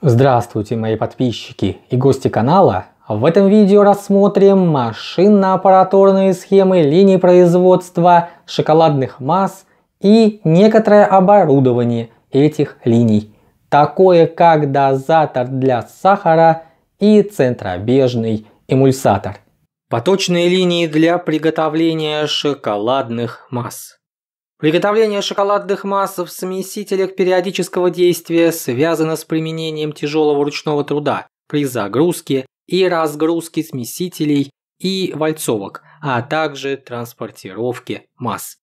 Здравствуйте, мои подписчики и гости канала! В этом видео рассмотрим машинно-аппаратурные схемы линий производства шоколадных масс и некоторое оборудование этих линий, такое как дозатор для сахара и центробежный эмульсатор. Поточные линии для приготовления шоколадных масс. Приготовление шоколадных масс в смесителях периодического действия связано с применением тяжелого ручного труда при загрузке и разгрузке смесителей и вальцовок, а также транспортировке масс.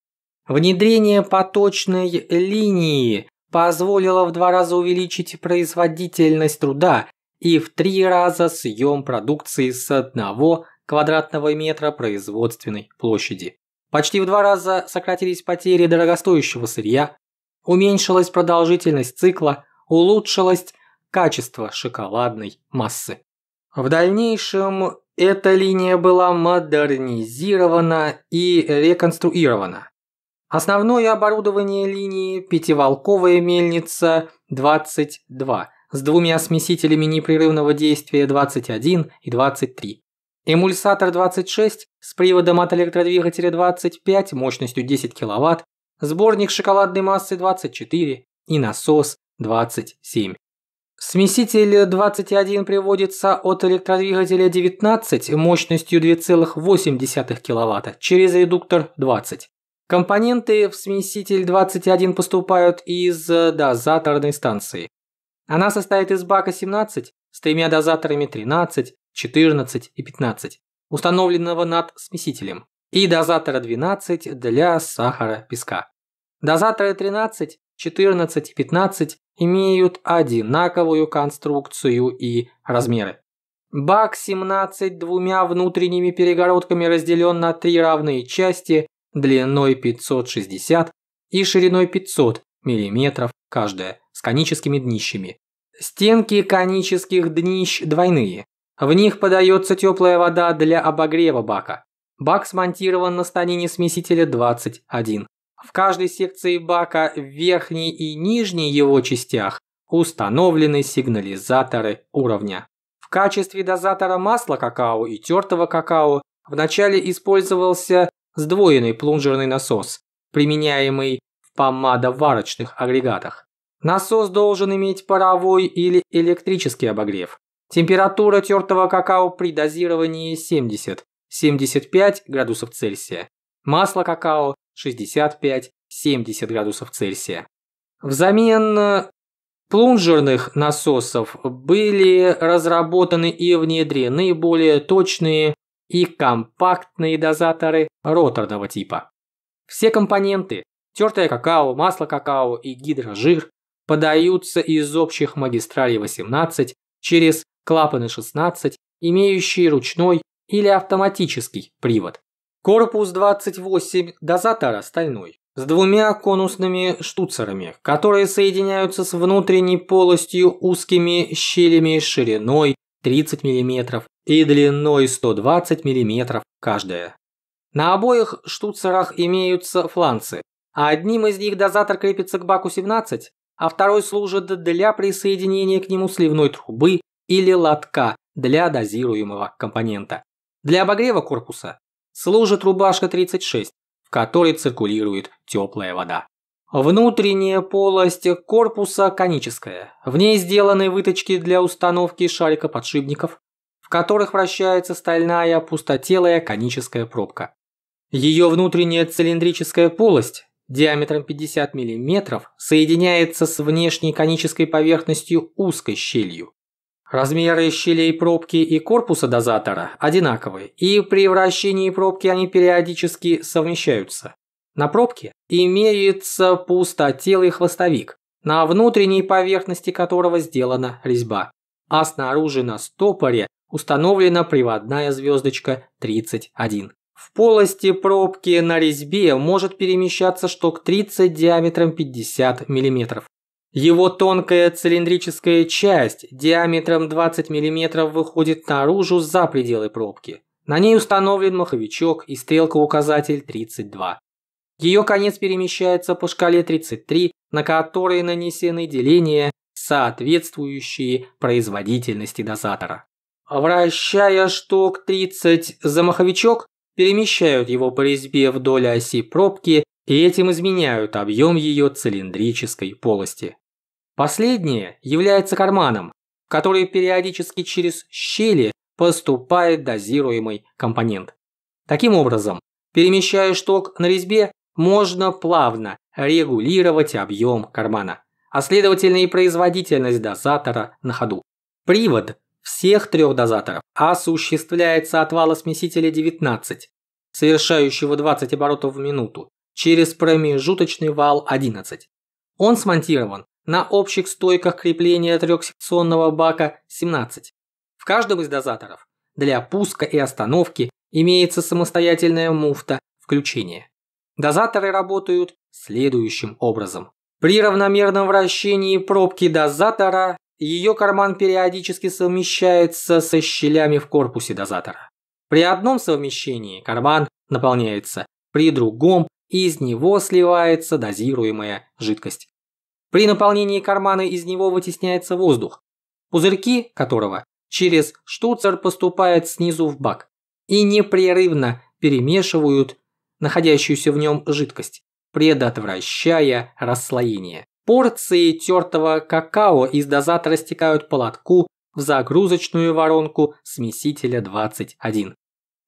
Внедрение поточной линии позволило в два раза увеличить производительность труда и в три раза съем продукции с одного квадратного метра производственной площади. Почти в два раза сократились потери дорогостоящего сырья, уменьшилась продолжительность цикла, улучшилось качество шоколадной массы. В дальнейшем эта линия была модернизирована и реконструирована. Основное оборудование линии – пятиволковая мельница 22 с двумя смесителями непрерывного действия 21 и 23. Эмульсатор 26 с приводом от электродвигателя 25 мощностью 10 кВт, сборник шоколадной массы 24 и насос 27. Смеситель 21 приводится от электродвигателя 19 мощностью 2,8 кВт через редуктор 20. Компоненты в смеситель 21 поступают из дозаторной станции. Она состоит из бака 17 с тремя дозаторами 13, 14 и 15, установленного над смесителем, и дозатора 12 для сахара песка. Дозаторы 13, 14 и 15 имеют одинаковую конструкцию и размеры. Бак 17 двумя внутренними перегородками разделен на три равные части длиной 560 и шириной 500 мм каждая, с коническими днищами. Стенки конических днищ двойные, в них подается теплая вода для обогрева бака. Бак смонтирован на станине смесителя 21. В каждой секции бака в верхней и нижней его частях установлены сигнализаторы уровня. В качестве дозатора масла какао и тертого какао вначале использовался сдвоенный плунжерный насос, применяемый в помадоварочных агрегатах. Насос должен иметь паровой или электрический обогрев. Температура тертого какао при дозировании 70, 75 градусов Цельсия. Масло какао 65-70 градусов Цельсия. Взамен э, плунжерных насосов были разработаны и внедрены более точные и компактные дозаторы роторного типа. Все компоненты – тертое какао, масло какао и гидрожир – подаются из общих магистралей 18 через клапаны 16, имеющие ручной или автоматический привод. Корпус 28, дозатора стальной с двумя конусными штуцерами, которые соединяются с внутренней полостью узкими щелями шириной 30 мм и длиной 120 мм каждая. На обоих штуцерах имеются фланцы, а одним из них дозатор крепится к баку 17, а второй служит для присоединения к нему сливной трубы или лотка для дозируемого компонента. Для обогрева корпуса служит рубашка 36, в которой циркулирует теплая вода. Внутренняя полость корпуса коническая. В ней сделаны выточки для установки шарика подшипников, в которых вращается стальная пустотелая коническая пробка. Ее внутренняя цилиндрическая полость диаметром 50 мм соединяется с внешней конической поверхностью узкой щелью. Размеры щелей пробки и корпуса дозатора одинаковы, и при вращении пробки они периодически совмещаются. На пробке имеется пустотелый хвостовик, на внутренней поверхности которого сделана резьба, а снаружи на стопоре установлена приводная звездочка 31. В полости пробки на резьбе может перемещаться шток 30 диаметром 50 мм. Его тонкая цилиндрическая часть диаметром 20 мм выходит наружу за пределы пробки. На ней установлен маховичок и стрелка-указатель 32. Ее конец перемещается по шкале 33, на которой нанесены деления, соответствующие производительности дозатора. Вращая шток 30 за маховичок, перемещают его по резьбе вдоль оси пробки и этим изменяют объем ее цилиндрической полости. Последнее является карманом, в который периодически через щели поступает дозируемый компонент. Таким образом, перемещая шток на резьбе, можно плавно регулировать объем кармана, а следовательно и производительность дозатора на ходу. Привод всех трех дозаторов осуществляется от вала смесителя 19, совершающего 20 оборотов в минуту, через промежуточный вал 11. Он смонтирован на общих стойках крепления трехсекционного бака 17. В каждом из дозаторов для пуска и остановки имеется самостоятельная муфта включения. Дозаторы работают следующим образом. При равномерном вращении пробки дозатора ее карман периодически совмещается со щелями в корпусе дозатора. При одном совмещении карман наполняется, при другом из него сливается дозируемая жидкость. При наполнении кармана из него вытесняется воздух, пузырьки которого через штуцер поступают снизу в бак и непрерывно перемешивают находящуюся в нем жидкость, предотвращая расслоение. Порции тертого какао из дозатора стекают по лотку в загрузочную воронку смесителя 21.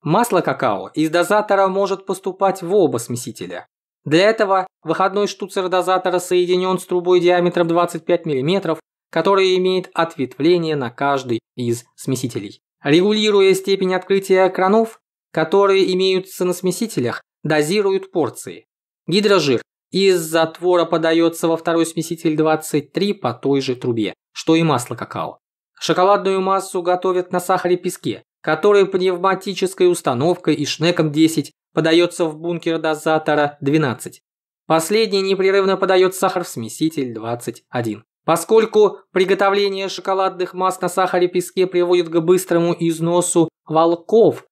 Масло какао из дозатора может поступать в оба смесителя, для этого выходной штуцер дозатора соединен с трубой диаметром 25 мм, которая имеет ответвление на каждый из смесителей. Регулируя степень открытия кранов, которые имеются на смесителях, дозируют порции. Гидрожир из затвора подается во второй смеситель 23 по той же трубе, что и масло какао. Шоколадную массу готовят на сахаре-песке, который пневматической установкой и шнеком 10 подается в бункер дозатора 12. Последний непрерывно подает сахар в смеситель 21. Поскольку приготовление шоколадных масс на сахаре-песке приводит к быстрому износу волков,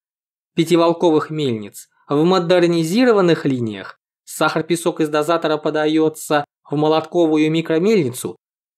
пятиволковых мельниц, в модернизированных линиях сахар-песок из дозатора подается в молотковую микромельницу,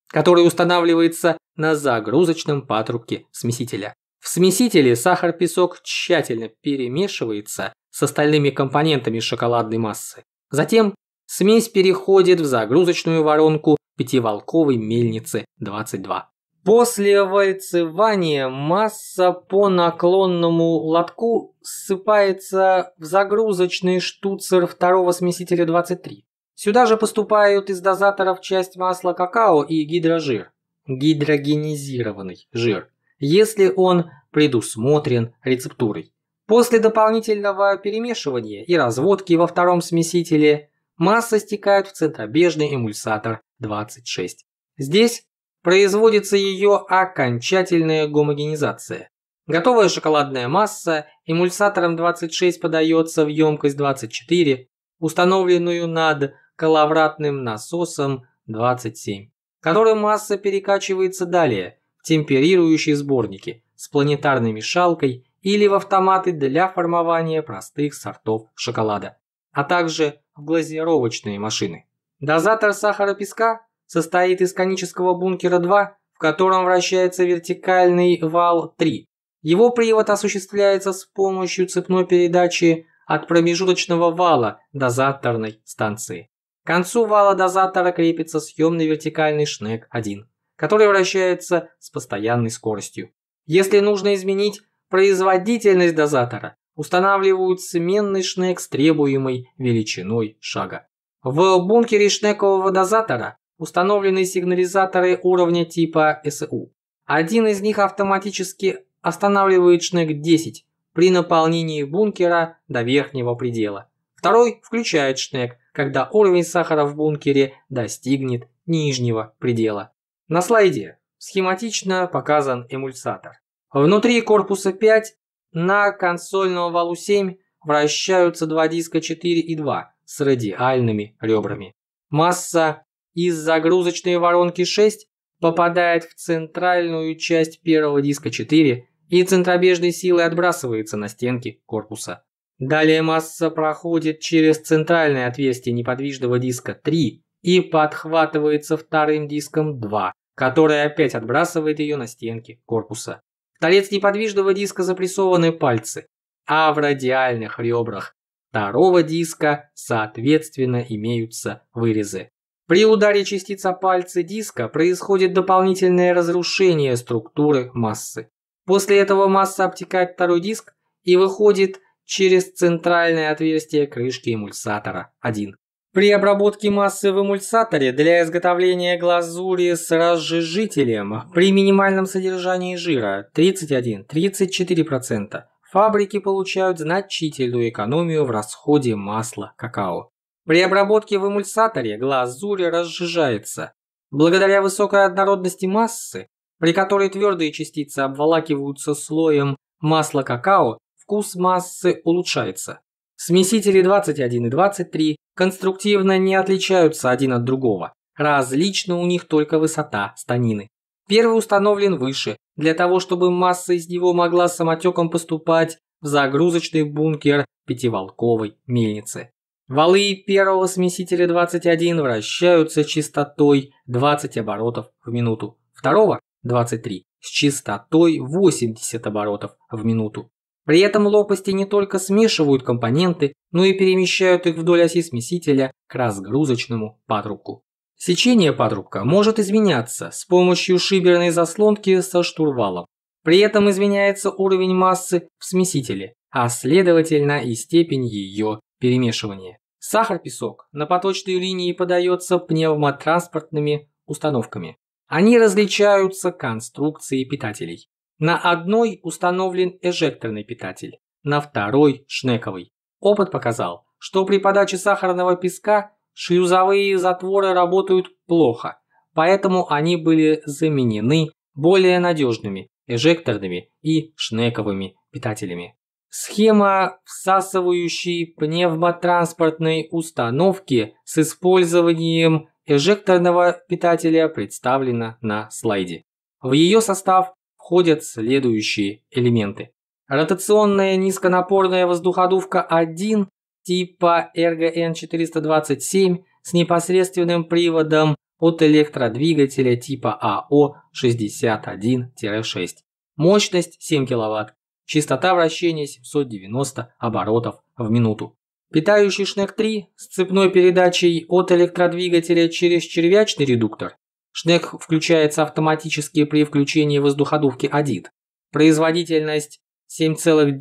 которая устанавливается на загрузочном патрубке смесителя. В смесителе сахар-песок тщательно перемешивается с остальными компонентами шоколадной массы. Затем смесь переходит в загрузочную воронку пятиволковой мельницы 22. После вальцевания масса по наклонному лотку ссыпается в загрузочный штуцер второго смесителя 23. Сюда же поступают из дозаторов часть масла какао и гидрожир, гидрогенизированный жир, если он предусмотрен рецептурой. После дополнительного перемешивания и разводки во втором смесителе масса стекает в центробежный эмульсатор 26. Здесь производится ее окончательная гомогенизация. Готовая шоколадная масса эмульсатором 26 подается в емкость 24, установленную над коловратным насосом 27, которой масса перекачивается далее в темперирующие сборники с планетарной мешалкой или в автоматы для формования простых сортов шоколада, а также в глазировочные машины. Дозатор сахара песка состоит из конического бункера 2, в котором вращается вертикальный вал 3. Его привод осуществляется с помощью цепной передачи от промежуточного вала дозаторной станции. К концу вала дозатора крепится съемный вертикальный шнек 1, который вращается с постоянной скоростью. Если нужно изменить Производительность дозатора устанавливают сменный шнек с требуемой величиной шага. В бункере шнекового дозатора установлены сигнализаторы уровня типа СУ. Один из них автоматически останавливает шнек 10 при наполнении бункера до верхнего предела. Второй включает шнек, когда уровень сахара в бункере достигнет нижнего предела. На слайде схематично показан эмульсатор. Внутри корпуса 5 на консольном валу 7 вращаются два диска 4 и 2 с радиальными ребрами. Масса из загрузочной воронки 6 попадает в центральную часть первого диска 4 и центробежной силой отбрасывается на стенки корпуса. Далее масса проходит через центральное отверстие неподвижного диска 3 и подхватывается вторым диском 2, который опять отбрасывает ее на стенки корпуса. Торец неподвижного диска запрессованы пальцы, а в радиальных ребрах второго диска, соответственно, имеются вырезы. При ударе частица о пальцы диска происходит дополнительное разрушение структуры массы. После этого масса обтекает второй диск и выходит через центральное отверстие крышки эмульсатора 1. При обработке массы в эмульсаторе для изготовления глазури с разжижителем при минимальном содержании жира 31-34% фабрики получают значительную экономию в расходе масла какао. При обработке в эмульсаторе глазурь разжижается. Благодаря высокой однородности массы, при которой твердые частицы обволакиваются слоем масла какао, вкус массы улучшается. Смесители 21 и 23 конструктивно не отличаются один от другого. Различна у них только высота станины. Первый установлен выше, для того чтобы масса из него могла самотеком поступать в загрузочный бункер пятиволковой мельницы. Валы первого смесителя 21 вращаются частотой 20 оборотов в минуту, второго 23 с частотой 80 оборотов в минуту. При этом лопасти не только смешивают компоненты, но и перемещают их вдоль оси смесителя к разгрузочному патрубку. Сечение патрубка может изменяться с помощью шиберной заслонки со штурвалом. При этом изменяется уровень массы в смесителе, а следовательно и степень ее перемешивания. Сахар-песок на поточной линии подается пневмотранспортными установками. Они различаются конструкцией питателей. На одной установлен эжекторный питатель, на второй – шнековый. Опыт показал, что при подаче сахарного песка шлюзовые затворы работают плохо, поэтому они были заменены более надежными эжекторными и шнековыми питателями. Схема всасывающей пневмотранспортной установки с использованием эжекторного питателя представлена на слайде. В ее состав входят следующие элементы. Ротационная низконапорная воздуходувка 1 типа РГН-427 с непосредственным приводом от электродвигателя типа АО-61-6. Мощность 7 кВт. Частота вращения 790 оборотов в минуту. Питающий шнек 3 с цепной передачей от электродвигателя через червячный редуктор Шнек включается автоматически при включении воздуходувки «Адит». Производительность 7,9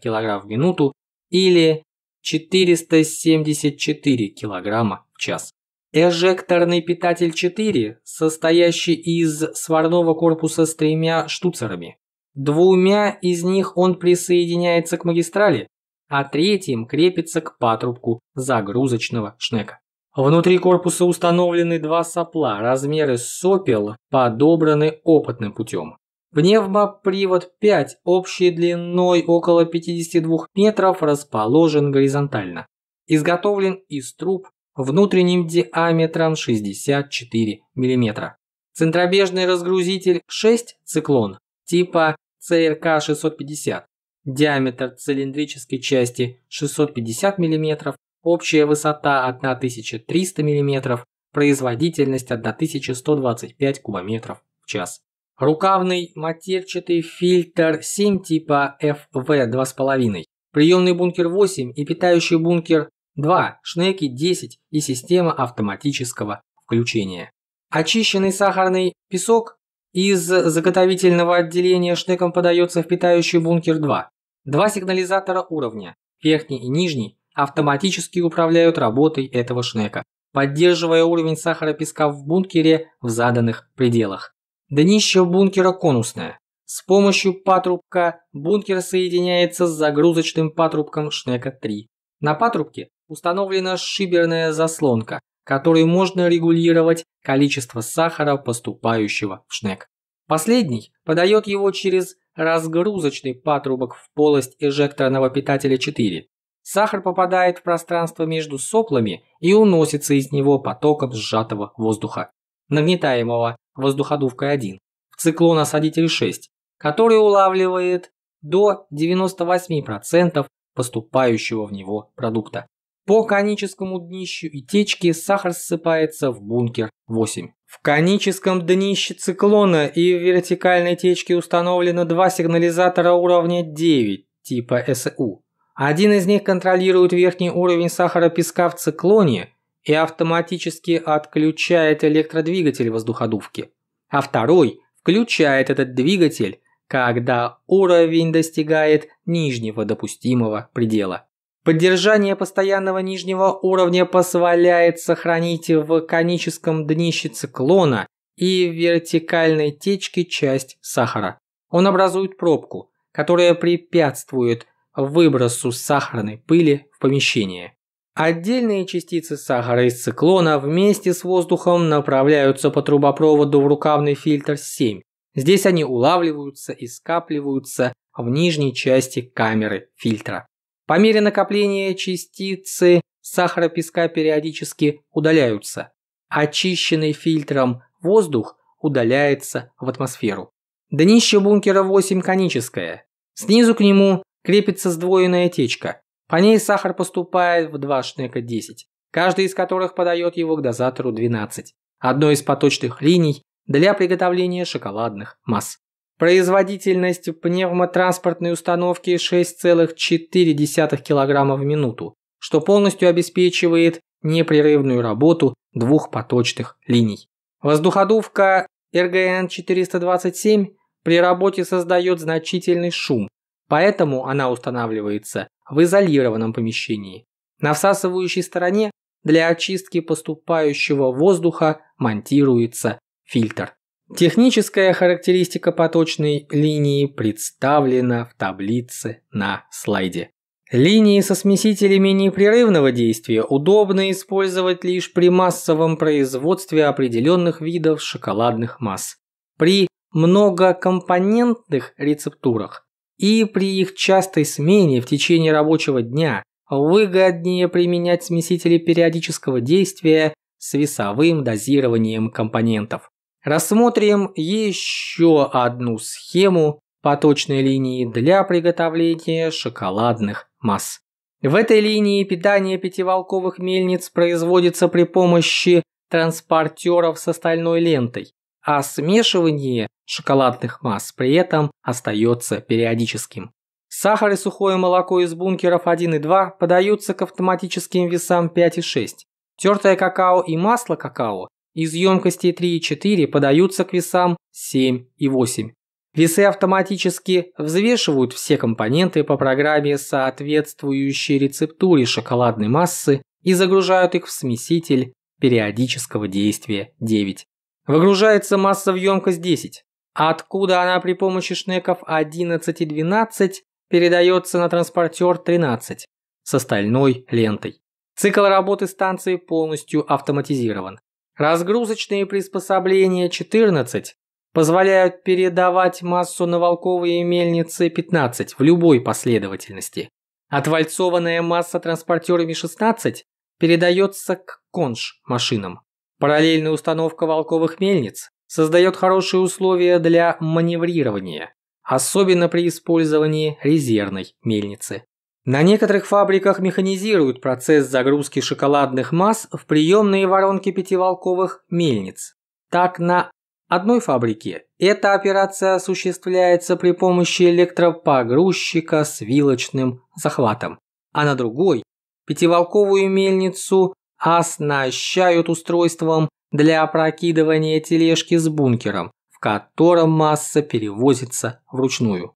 кг в минуту или 474 кг в час. Эжекторный питатель 4, состоящий из сварного корпуса с тремя штуцерами. Двумя из них он присоединяется к магистрали, а третьим крепится к патрубку загрузочного шнека. Внутри корпуса установлены два сопла, размеры сопел подобраны опытным путем. Пневмопривод 5 общей длиной около 52 метров расположен горизонтально. Изготовлен из труб внутренним диаметром 64 мм. Центробежный разгрузитель 6 «Циклон» типа ЦРК-650. Диаметр цилиндрической части 650 мм, общая высота 1300 мм, производительность 1125 кубометров в час. Рукавный матерчатый фильтр 7 типа FV2,5, приемный бункер 8 и питающий бункер 2, шнеки 10 и система автоматического включения. Очищенный сахарный песок из заготовительного отделения шнеком подается в питающий бункер 2. Два сигнализатора уровня, верхний и нижний, автоматически управляют работой этого шнека, поддерживая уровень сахара песка в бункере в заданных пределах. Днище бункера конусное. С помощью патрубка бункер соединяется с загрузочным патрубком Шнека-3. На патрубке установлена шиберная заслонка, которой можно регулировать количество сахара, поступающего в Шнек. Последний подает его через разгрузочный патрубок в полость эжекторного питателя 4, сахар попадает в пространство между соплами и уносится из него потоком сжатого воздуха, нагнетаемого воздуходувкой 1, в циклоносадитель 6, который улавливает до 98% поступающего в него продукта. По коническому днищу и течке сахар ссыпается в бункер 8. В коническом днище циклона и в вертикальной течке установлено два сигнализатора уровня 9 типа СУ один из них контролирует верхний уровень сахара песка в циклоне и автоматически отключает электродвигатель воздуходувки, а второй включает этот двигатель, когда уровень достигает нижнего допустимого предела. Поддержание постоянного нижнего уровня позволяет сохранить в коническом днище циклона и в вертикальной течке часть сахара. Он образует пробку, которая препятствует выбросу сахарной пыли в помещение. Отдельные частицы сахара из циклона вместе с воздухом направляются по трубопроводу в рукавный фильтр 7. Здесь они улавливаются и скапливаются в нижней части камеры фильтра. По мере накопления частицы сахара песка периодически удаляются. Очищенный фильтром воздух удаляется в атмосферу. Днище бункера 8 коническое. Снизу к нему Крепится сдвоенная течка. По ней сахар поступает в два шнека 10, каждый из которых подает его к дозатору 12, одной из поточных линий для приготовления шоколадных масс. Производительность пневмотранспортной установки 6,4 кг в минуту, что полностью обеспечивает непрерывную работу двух поточных линий. Воздуходувка РГН-427 при работе создает значительный шум, поэтому она устанавливается в изолированном помещении. На всасывающей стороне для очистки поступающего воздуха монтируется фильтр. Техническая характеристика поточной линии представлена в таблице на слайде. Линии со смесителями непрерывного действия удобно использовать лишь при массовом производстве определенных видов шоколадных масс. При многокомпонентных рецептурах и при их частой смене в течение рабочего дня выгоднее применять смесители периодического действия с весовым дозированием компонентов. Рассмотрим еще одну схему поточной линии для приготовления шоколадных масс. В этой линии питание пятиволковых мельниц производится при помощи транспортеров с остальной лентой а смешивание шоколадных масс при этом остается периодическим. Сахар и сухое молоко из бункеров 1 и 2 подаются к автоматическим весам 5 и 6. Тертое какао и масло какао из емкостей 3 и 4 подаются к весам 7 и 8. Весы автоматически взвешивают все компоненты по программе соответствующей рецептуре шоколадной массы и загружают их в смеситель периодического действия 9. Выгружается масса в емкость 10, откуда она при помощи шнеков 11 и 12 передается на транспортер 13 с остальной лентой. Цикл работы станции полностью автоматизирован. Разгрузочные приспособления 14 позволяют передавать массу на волковые мельницы 15 в любой последовательности. Отвальцованная масса транспортерами 16 передается к конш-машинам. Параллельная установка волковых мельниц создает хорошие условия для маневрирования, особенно при использовании резервной мельницы. На некоторых фабриках механизируют процесс загрузки шоколадных масс в приемные воронки пятиволковых мельниц. Так, на одной фабрике эта операция осуществляется при помощи электропогрузчика с вилочным захватом, а на другой – пятиволковую мельницу оснащают устройством для опрокидывания тележки с бункером, в котором масса перевозится вручную.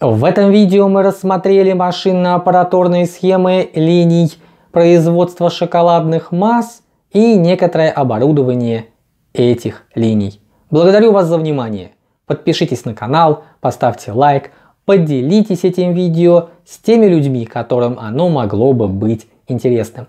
В этом видео мы рассмотрели машинно аппараторные схемы линий производства шоколадных масс и некоторое оборудование этих линий. Благодарю вас за внимание. Подпишитесь на канал, поставьте лайк, поделитесь этим видео с теми людьми, которым оно могло бы быть интересным.